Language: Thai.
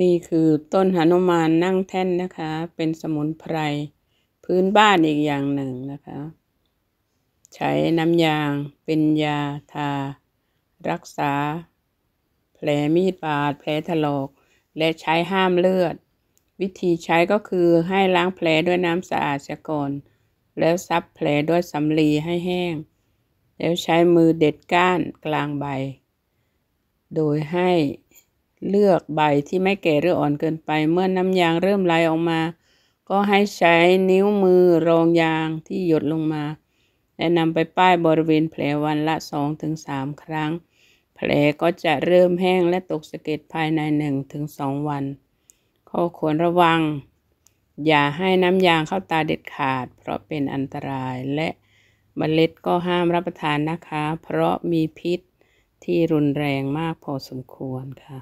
นี่คือต้นหนุมานนั่งแท่นนะคะ เป็นสมุนไพรพื้นบ้านอีกอย่างหนึ่งนะคะ ใช้น้ำยางเป็นยาทารักษาแผลมีดบาดแผลถลอกและใช้ห้ามเลือด วิธีใช้ก็คือให้ล้างแผลด้วยน้ำสะอาดเสียก่อนแล้วซับแผลด้วยสำลีให้แห้ง แล้วใช้มือเด็ดก้านกลางใบ โดยให้เลือกใบที่ไม่แก่หรืออ่อนเกินไป เมื่อน้ำยางเริ่มไหลออกมา ก็ให้ใช้นิ้วมือรองยางที่หยดลงมา และนำไปป้ายบริเวณแผลวันละ 2-3 ครั้ง แผลก็จะเริ่มแห้งและตกสะเก็ดภายใน 1-2 วัน ข้อควรระวัง อย่าให้น้ำยางเข้าตาเด็ดขาด เพราะเป็นอันตราย และเมล็ดก็ห้ามรับประทานนะคะ เพราะมีพิษที่รุนแรงมากพอสมควรค่ะ